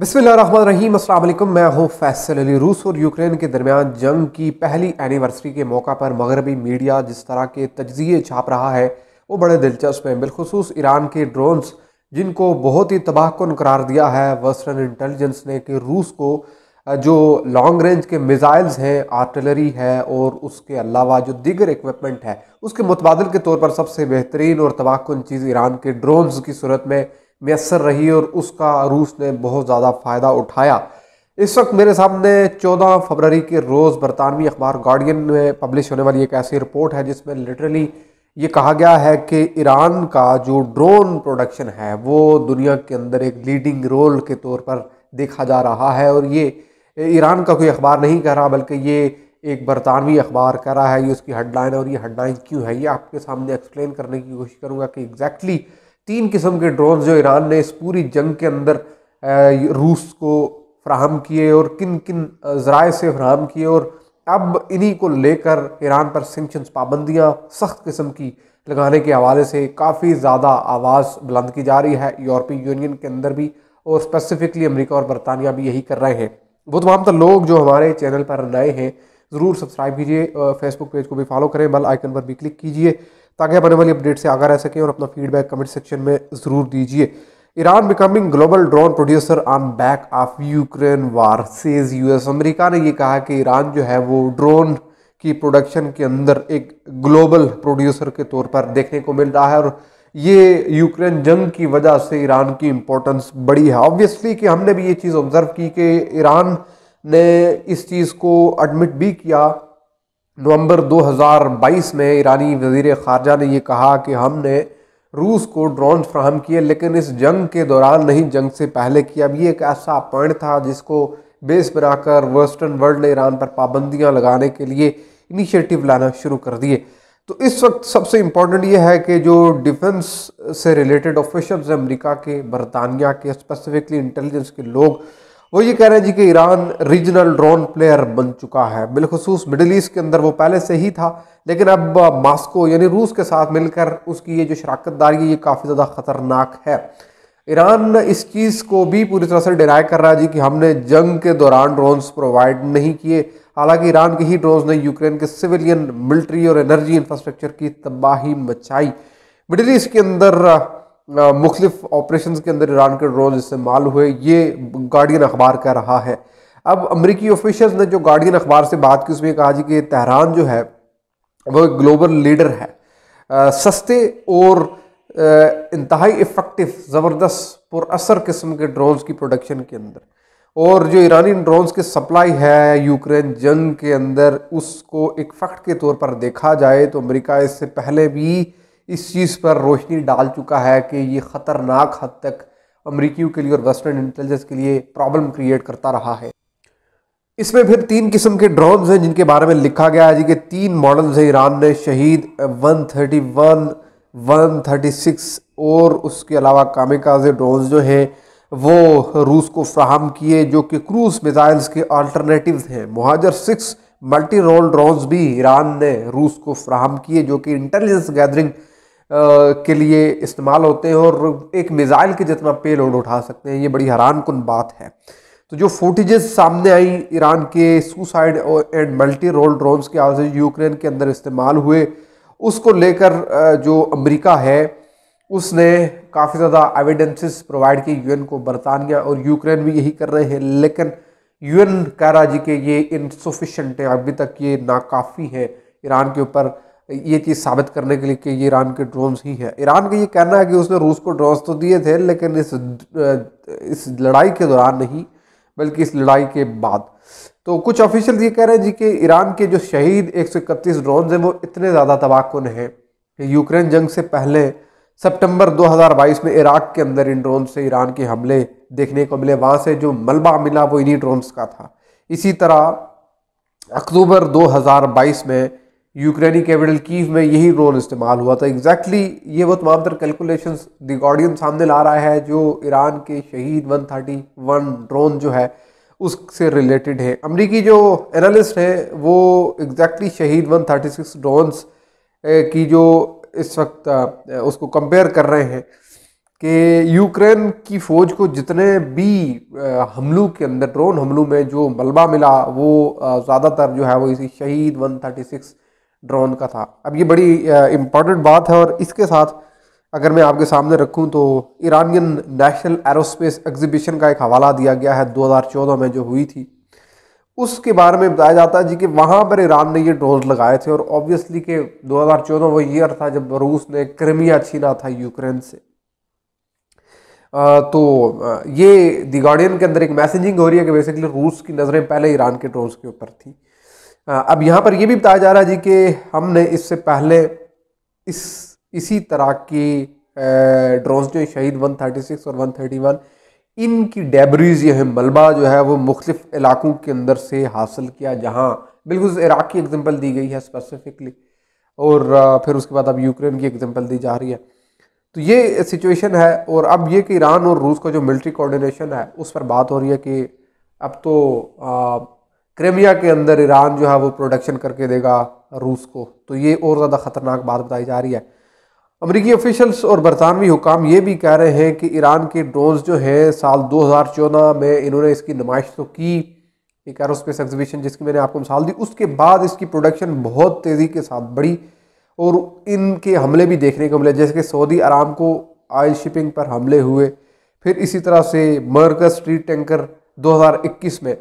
बिस्मिल्लाम अल्लाम मैं हूँ फैसल अली रूस और यूक्रेन के दरमियान जंग की पहली एनिवर्सरी के मौका पर मगरबी मीडिया जिस तरह के तजिए छाप रहा है वो बड़े दिलचस्प हैं बिलखसूस ईरान के ड्रोन्स जिनको बहुत ही तबाहकुन करार दिया है वेस्टर्न इंटेलिजेंस ने कि रूस को जो लॉन्ग रेंज के मिज़ाइल्स हैं आर्टिलरी है और उसके अलावा जो दीगर इक्विपमेंट है उसके मुतबादल के तौर पर सबसे बेहतरीन और तबाहकुन चीज़ ईरान के ड्रोन्स की सूरत में मैसर रही और उसका रूस ने बहुत ज़्यादा फ़ायदा उठाया इस वक्त मेरे सामने 14 फरवरी के रोज़ बरतानवी अखबार गार्डियन में पब्लिश होने वाली एक ऐसी रिपोर्ट है जिसमें लिटरली ये कहा गया है कि ईरान का जो ड्रोन प्रोडक्शन है वो दुनिया के अंदर एक लीडिंग रोल के तौर पर देखा जा रहा है और ये ईरान का कोई अखबार नहीं कह रहा बल्कि ये एक बरतानवी अखबार कह रहा है ये उसकी हेडलाइन है और ये हेडलाइन क्यों है ये आपके सामने एक्सप्लेन करने की कोशिश करूँगा कि एग्जैक्टली exactly तीन किस्म के ड्रोन जो ईरान ने इस पूरी जंग के अंदर रूस को फ्राहम किए और किन किन ज़राए से फ्राहम किए और अब इन्हीं को लेकर ईरान पर सेंक्शन पाबंदियाँ सख्त किस्म की लगाने के हवाले से काफ़ी ज़्यादा आवाज़ बुलंद की जा रही है यूरोपीय यूनियन के अंदर भी और स्पेसिफिकली अमेरिका और बरतानिया भी यही कर रहे हैं वो तमाम तो लोग जो हमारे चैनल पर नए हैं ज़रूर सब्सक्राइब कीजिए फेसबुक पेज को भी फॉलो करें बेल आइकन पर भी क्लिक कीजिए ताकि आप आने वाली अपडेट से आगा रह सकें और अपना फीडबैक कमेंट सेक्शन में ज़रूर दीजिए Iran becoming global drone producer on back of Ukraine war says US America ने यह कहा कि ईरान जो है वो ड्रोन की प्रोडक्शन के अंदर एक ग्लोबल प्रोड्यूसर के तौर पर देखने को मिल रहा है और ये यूक्रेन जंग की वजह से ईरान की इम्पोर्टेंस बड़ी है ऑब्वियसली कि हमने भी ये चीज़ ऑब्ज़र्व की कि ईरान ने इस चीज़ को एडमिट भी किया नवंबर 2022 में ईरानी वजीर ख़ारजा ने यह कहा कि हमने रूस को ड्रोन फ्राहम किए लेकिन इस जंग के दौरान नहीं जंग से पहले किया अब ये एक ऐसा पॉइंट था जिसको बेस बनाकर वेस्टर्न वर्ल्ड ने ईरान पर पाबंदियां लगाने के लिए इनिशिएटिव लाना शुरू कर दिए तो इस वक्त सबसे इम्पॉर्टेंट ये है कि जो डिफेंस से रिलेटेड ऑफिशल्स हैं अमरीका के बरतानिया के स्पेसिफिकली इंटेलिजेंस के लोग वो ये कह रहे हैं जी कि ईरान रीजनल ड्रोन प्लेयर बन चुका है बिलखसूस मिडल ईस्ट के अंदर वो पहले से ही था लेकिन अब मास्को यानी रूस के साथ मिलकर उसकी ये जो दारी है ये काफ़ी ज़्यादा ख़तरनाक है ईरान इस चीज़ को भी पूरी तरह से डिनाई कर रहा है जी कि हमने जंग के दौरान ड्रोन्स प्रोवाइड नहीं किए हालांकि ईरान के ही ड्रोन्स ने यूक्रेन के सिविलियन मिलिट्री और एनर्जी इंफ्रास्ट्रक्चर की तबाही मचाई मिडल ईस्ट के अंदर मुख्तफ ऑपरेशन के अंदर ईरान के ड्रोन इस्तेमाल हुए ये गार्डियन अखबार कह रहा है अब अमरीकी ऑफिशल्स ने जो गार्डियन अखबार से बात की उसमें कहा जी कि तहरान जो है वो एक ग्लोबल लीडर है आ, सस्ते और इंतहाई इफ़ेक्टिव ज़बरदस्त पुरअसर किस्म के ड्रोन्स की प्रोडक्शन के अंदर और जो ईरानी ड्रोन्स की सप्लाई है यूक्रेन जंग के अंदर उसको एक फैक्ट के तौर पर देखा जाए तो अमेरिका इससे पहले भी इस चीज़ पर रोशनी डाल चुका है कि ये ख़तरनाक हद तक अमरीकियों के लिए और वेस्टर्न इंटेलिजेंस के लिए प्रॉब्लम क्रिएट करता रहा है इसमें फिर तीन किस्म के ड्रोन्स हैं जिनके बारे में लिखा गया है जी के तीन मॉडल्स हैं ईरान ने शहीद 131, 136 और उसके अलावा कामिकाजे ड्रोन्स जो हैं वो रूस को फ्राहम किए जो कि क्रूज मिसाइल्स के अल्टरनेटिव हैं Mohajer six multi role drones भी ईरान ने रूस को फ्राहम किए जो कि इंटेलिजेंस गैदरिंग के लिए इस्तेमाल होते हैं और एक मिज़ाइल के जितना पे लोड उठा सकते हैं ये बड़ी हैरान कन बात है तो जो फुटेजेस सामने आई ईरान के suicide and multi role drones के आज यूक्रेन के अंदर इस्तेमाल हुए उसको लेकर जो अमेरिका है उसने काफ़ी ज़्यादा एविडेंसेस प्रोवाइड किए यूएन को बरतानिया और यूक्रेन भी यही कर रहे हैं लेकिन यूएन कह रहा जी कि ये इनसफिशेंट है अभी तक ये नाकाफ़ी है ईरान के ऊपर ये चीज़ साबित करने के लिए कि ये ईरान के ड्रोन्स ही हैं ईरान का ये कहना है कि उसने रूस को ड्रोन्स तो दिए थे लेकिन इस इस लड़ाई के दौरान नहीं बल्कि इस लड़ाई के बाद तो कुछ ऑफिशियल ये कह रहे हैं जी कि ईरान के जो शहीद एक सौ इकतीस ड्रोन हैं वो इतने ज़्यादा तबाहकुन हैं कि यूक्रेन जंग से पहले सितंबर 2022 में इराक के अंदर इन ड्रोन से ईरान के हमले देखने को मिले वहाँ से जो मलबा मिला वो इन्हीं ड्रोन्स का था इसी तरह अक्टूबर 2022 में यूक्रेनी कैपिटल कीव में यही रोल इस्तेमाल हुआ था एग्जैक्टली exactly ये वो तमाम तर कैलकुलेशन दी गार्डियन सामने ला रहा है जो ईरान के शहीद 131 ड्रोन जो है उससे रिलेटेड है अमरीकी जो एनालिस्ट हैं वो एग्जैक्टली exactly शहीद 136 ड्रोन्स की जो इस वक्त उसको कंपेयर कर रहे हैं कि यूक्रेन की फ़ौज को जितने भी हमलों के अंदर ड्रोन हमलों में जो मलबा मिला वो ज़्यादातर जो है वो इसी शहीद 136 ड्रोन का था अब ये बड़ी इम्पॉर्टेंट बात है और इसके साथ अगर मैं आपके सामने रखूं तो ईरानियन नेशनल एरोस्पेस एग्जीबिशन का एक हवाला दिया गया है 2014 में जो हुई थी उसके बारे में बताया जाता है जी कि वहाँ पर ईरान ने ये ड्रोन लगाए थे और ऑब्वियसली के 2014 वो ईयर था जब रूस ने क्रिमिया छीना था यूक्रेन से तो ये दी गार्डियन के अंदर एक मैसेजिंग हो रही है कि बेसिकली रूस की नज़रें पहले ईरान के ड्रोन के ऊपर थी अब यहाँ पर यह भी बताया जा रहा है जी कि हमने इससे पहले इस इसी तरह की ड्रोन्स जो शहीद 136 और 131 इनकी डेबरीज यह मलबा जो है वो मुख्तफ इलाकों के अंदर से हासिल किया जहाँ बिल्कुल इराक़ की एग्जांपल दी गई है स्पेसिफिकली और फिर उसके बाद अब यूक्रेन की एग्जांपल दी जा रही है तो ये सिचुएशन है और अब ये कि ईरान और रूस का जो मिलिट्री कोऑर्डिनेशन है उस पर बात हो रही है कि अब तो क्रेमिया के अंदर ईरान जो है वो प्रोडक्शन करके देगा रूस को तो ये और ज़्यादा ख़तरनाक बात बताई जा रही है अमरीकी ऑफिशल्स और बरतानवी हुकाम ये भी कह रहे हैं कि ईरान के ड्रोन्स जो हैं साल चौदह में इन्होंने इसकी नुमाइश तो की एक एरोस्पेस एग्जीबिशन जिसकी मैंने आपको मिसाल दी उसके बाद इसकी प्रोडक्शन बहुत तेज़ी के साथ बढ़ी और इनके हमले भी देखने को मिले जैसे कि सऊदी आराम को आयल शिपिंग पर हमले हुए फिर इसी तरह से मरकज स्ट्रीट टैंकर 2021 में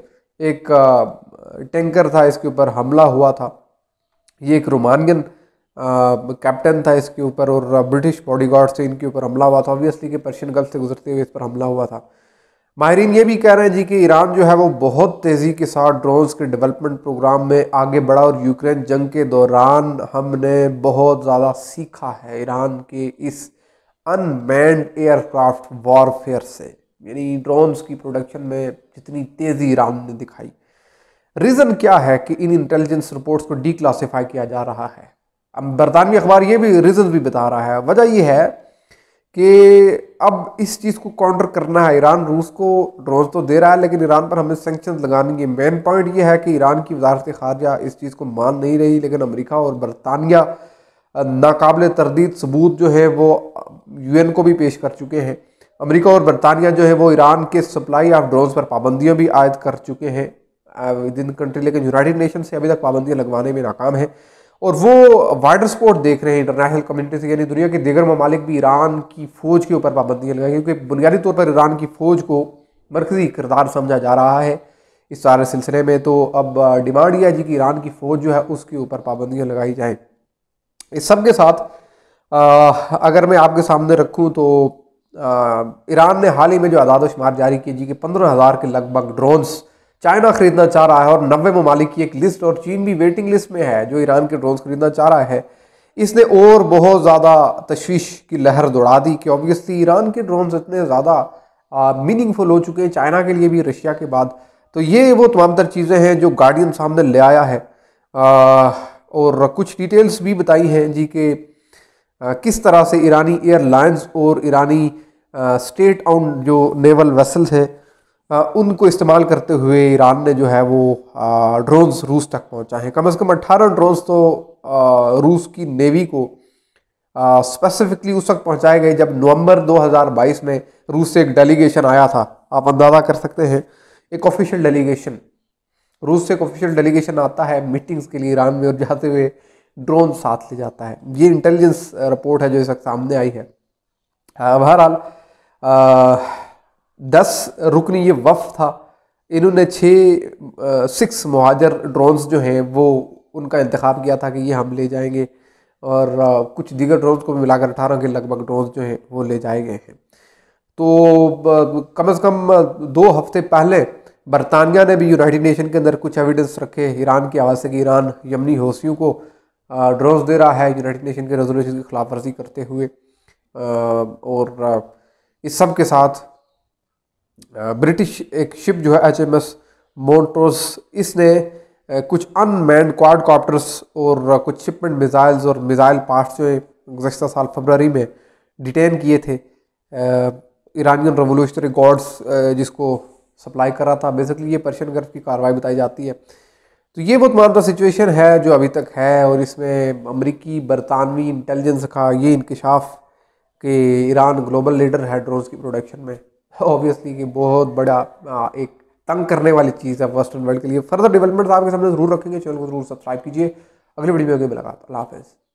एक टैंकर था इसके ऊपर हमला हुआ था ये एक रोमानियन कैप्टन था इसके ऊपर और ब्रिटिश बॉडीगार्ड से इनके ऊपर हमला हुआ था ऑब्वियसली कि पर्शियन गल्फ से गुजरते हुए इस पर हमला हुआ था माहरीन ये भी कह रहे हैं जी कि ईरान जो है वो बहुत तेज़ी के साथ ड्रोन्स के डेवलपमेंट प्रोग्राम में आगे बढ़ा और यूक्रेन जंग के दौरान हमने बहुत ज़्यादा सीखा है ईरान के इस अनमैंड एयरक्राफ्ट वॉरफेयर से यानी ड्रोन्स की प्रोडक्शन में जितनी तेज़ी ईरान ने दिखाई रीज़न क्या है कि इन इंटेलिजेंस रिपोर्ट्स को डीक्लासीफाई किया जा रहा है अब बरतानवी अखबार ये भी रीज़न भी बता रहा है वजह यह है कि अब इस चीज़ को काउंटर करना है ईरान रूस को ड्रोन तो दे रहा है लेकिन ईरान पर हमें सेंक्शन लगाने मेन पॉइंट ये है कि ईरान की वजारत खारजा इस चीज़ को मान नहीं रही लेकिन अमरीका और बरतानिया नाकबिल तरदीद सबूत जो है वो यूएन को भी पेश कर चुके हैं अमेरिका और बरतानिया जो है वो ईरान के सप्लाई ऑफ ड्रोन्स पर पाबंदियाँ भी आयद कर चुके हैं विद इन कंट्री लेकिन यूनाइटेड नेशन से अभी तक पाबंदियाँ लगवाने में नाकाम है और वो वाइडर स्पोर्ट देख रहे हैं इंटरनेशनल कम्युनिटी से यानी दुनिया के दिगर ममालिक भी ईरान की फ़ौज के ऊपर पाबंदियाँ लगाएंगे क्योंकि बुनियादी तौर पर ईरान की फ़ौज को मरकजी किरदार समझा जा रहा है इस सारे सिलसिले में तो अब डिमांड यह है जी कि ईरान की फ़ौज जो है उसके ऊपर पाबंदियाँ लगाई जाएँ इस सब के साथ आ, अगर मैं आपके सामने रखूँ तो ईरान ने हाल ही में जो आदाद शुमार जारी किए जी कि पंद्रह हज़ार के लगभग ड्रोन्स चाइना खरीदना चाह रहा है और नब्बे ममालिक की एक लिस्ट और चीन भी वेटिंग लिस्ट में है जो ईरान के ड्रोन्स खरीदना चाह रहा है इसने और बहुत ज़्यादा तशवीश की लहर दौड़ा दी कि ऑब्वियसली ईरान के ड्रोन्स इतने ज़्यादा मीनिंगफुल हो चुके हैं चाइना के लिए भी रशिया के बाद तो ये वो तमाम तर चीज़ें हैं जो गार्डियन सामने ले आया है आ, और कुछ डिटेल्स भी बताई हैं जी के आ, किस तरह से ईरानी एयरलाइंस और ईरानी स्टेट ऑन जो नेवल वेसल्स हैं उनको इस्तेमाल करते हुए ईरान ने जो है वो ड्रोन्स रूस तक पहुंचाए हैं कम से कम अट्ठारह ड्रोन्स तो रूस की नेवी को स्पेसिफिकली उस वक्त पहुंचाए गए जब नवंबर 2022 में रूस से एक डेलीगेशन आया था आप अंदाज़ा कर सकते हैं एक ऑफिशियल डेलीगेशन रूस से एक ऑफिशियल डेलीगेशन आता है मीटिंग्स के लिए ईरान में और जाते हुए ड्रोन साथ ले जाता है ये इंटेलिजेंस रिपोर्ट है जो इस वक्त सामने आई है बहरहाल दस रुकन ये वफ था इन्होंने छः सिक्स महाजर ड्रोन्स जो हैं वो उनका इंतखब किया था कि ये हम ले जाएंगे और आ, कुछ दीगर ड्रोन्स को मिलाकर अठारह के लगभग ड्रोन्स जो हैं वो ले जाए गए हैं तो कम से कम दो हफ्ते पहले बरतानिया ने भी यूनाइटेड नेशन के अंदर कुछ एविडेंस रखे ईरान की आवाज़ से कि ईरान यमनी हौसियों को ड्रोन्स दे रहा है यूनाइटेड नेशन के रेजोल्यूशन की ख़िलाफ़वर्जी करते हुए और इस सब के साथ ब्रिटिश एक शिप जो है एच एम एस मोन्टोस इसने कुछ अनमैन क्वाड कॉप्टर्स और कुछ शिपमेंट मिज़ाइल्स और मिज़ाइल पार्ट्स जो है गुजशत साल फरवरी में डिटेन किए थे ईरानियन रेवोल्यूशनरी गॉड्स जिसको सप्लाई कर रहा था बेसिकली ये पर्शियन गर्फ की कार्रवाई बताई जाती है तो ये बहुत मानता सिचुएशन है जो अभी तक है और इसमें अमरीकी बरतानवी इंटेलिजेंस का ये इंकशाफ कि ईरान ग्लोबल लीडर है ड्रोन की प्रोडक्शन में ऑब्वियसली कि बहुत बड़ा एक तंग करने वाली चीज़ है वेस्टर्न वर्ल्ड के लिए फर्दर डेवलपमेंट आपके सामने जरूर रखेंगे चैनल को जरूर सब्सक्राइब कीजिए अगली वीडियो में मुलाकात अल्लाह हाफिज़